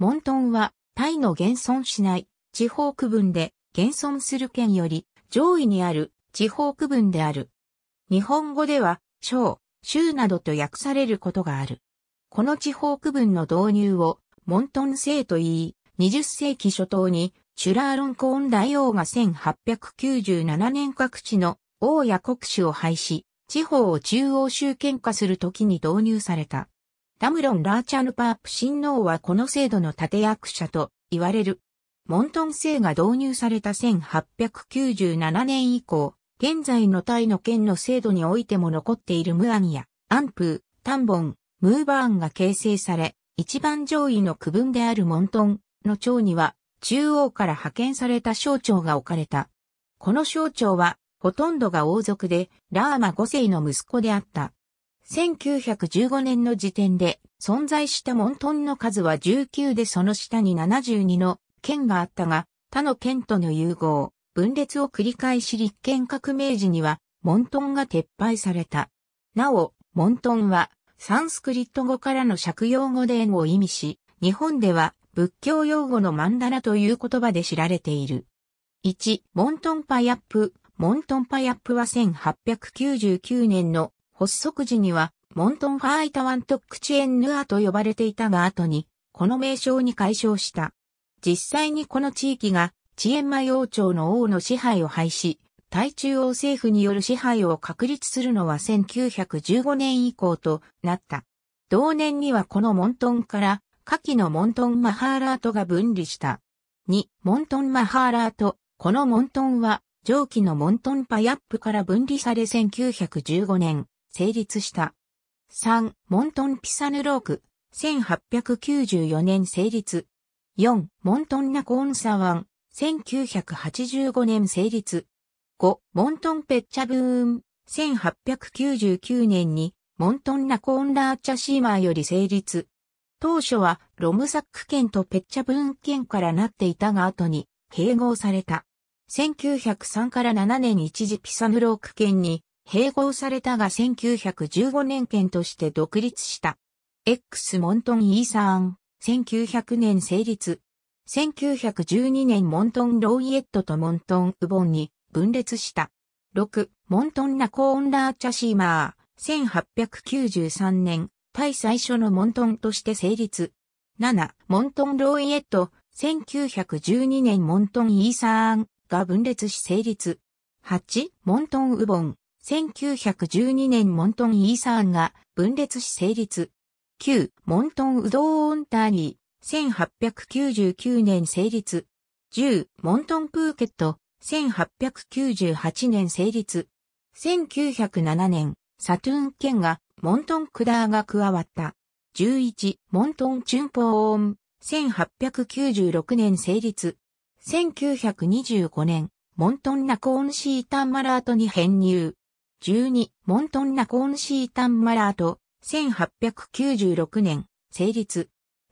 モントンは、タイの現存しない地方区分で、現存する県より上位にある地方区分である。日本語では、省、州などと訳されることがある。この地方区分の導入を、モントン制と言い、20世紀初頭に、チュラーロンコーン大王が1897年各地の王や国主を廃止、地方を中央集権化する時に導入された。タムロン・ラーチャヌパープ親王はこの制度の立役者と言われる。モントン制が導入された1897年以降、現在のタイの県の制度においても残っているムアニやアンプー、タンボン、ムーバーンが形成され、一番上位の区分であるモントンの長には、中央から派遣された省庁が置かれた。この省庁は、ほとんどが王族で、ラーマ5世の息子であった。1915年の時点で存在したモントンの数は19でその下に72の県があったが、他の県との融合、分裂を繰り返し立憲革命時には、モントンが撤廃された。なお、モントンは、サンスクリット語からの借用語で縁を意味し、日本では仏教用語のマンダラという言葉で知られている。1、モントンパヤップ。モントンパヤップは1899年の発足時には、モントンファイタワントックチエンヌアと呼ばれていたが後に、この名称に改称した。実際にこの地域が、チエンマ王朝の王の支配を廃止、対中央政府による支配を確立するのは1915年以降となった。同年にはこのモントンから、下記のモントンマハーラートが分離した。2、モントンマハーラート。このモントンは、上記のモントンパヤップから分離され1915年、成立した。3、モントン・ピサヌローク、1894年成立。4、モントン・ナコーン・サワン、1985年成立。5、モントン・ペッチャブーン、1899年に、モントン・ナコーン・ラーチャシーマーより成立。当初はロムサック県とペッチャブーン県からなっていたが後に併合された。1903から7年一時ピサヌローク県に併合されたが1915年県として独立した。X モントンイーサーン、1900年成立。1912年モントンロイエットとモントンウボンに分裂した。6、モントンナコーンラーチャシーマー、1893年、タイ最初のモントンとして成立。7、モントンロイエット、1912年モントンイーサーンが分裂し成立。8、モントンウボン、1912年モントン・イーサーンが分裂し成立。旧モントン・ウドー・オンターニー、1899年成立。10モントン・プーケット、1898年成立。1907年、サトゥーン県がモントン・クダーが加わった。11モントン・チュンポーン、1896年成立。1925年、モントンナコーンシータンマラートに編入。12、モントンナコーンシータンマラート、1896年、成立。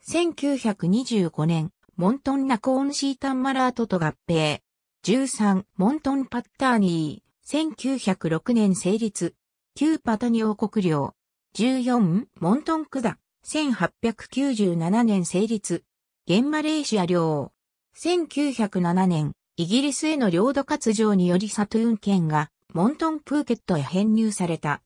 1925年、モントンナコーンシータンマラートと合併。13、モントンパッターニー、1906年成立。旧パタニ王国領。14、モントンクダ、1897年成立。現マレーシア領。1907年、イギリスへの領土割譲によりサトゥーン県がモントンプーケットへ編入された。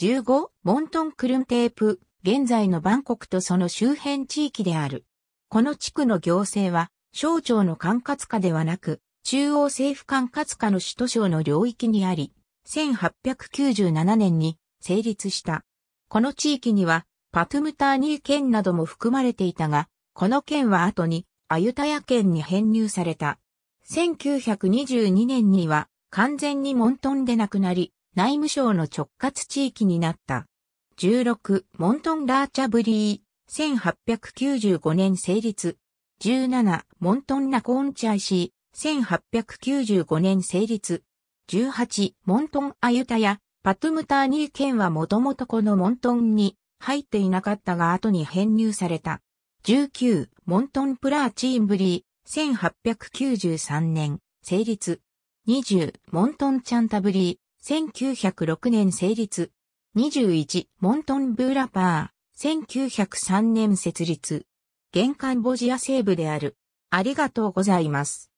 15、モントンクルンテープ、現在のバンコクとその周辺地域である。この地区の行政は、省庁の管轄下ではなく、中央政府管轄下の首都省の領域にあり、1897年に成立した。この地域には、パトゥムターニー県なども含まれていたが、この県は後にアユタヤ県に編入された。1922年には完全にモントンでなくなり、内務省の直轄地域になった。16、モントンラーチャブリー、1895年成立。17、モントンナコーンチャイシー、1895年成立。18、モントンアユタヤ、パトムターニー県はもともとこのモントンに入っていなかったが後に編入された。19、モントンプラーチーンブリー、1893年、成立。20、モントンチャンタブリー、1906年成立。21、モントンブーラパー、1903年設立。玄関ボジア西部である。ありがとうございます。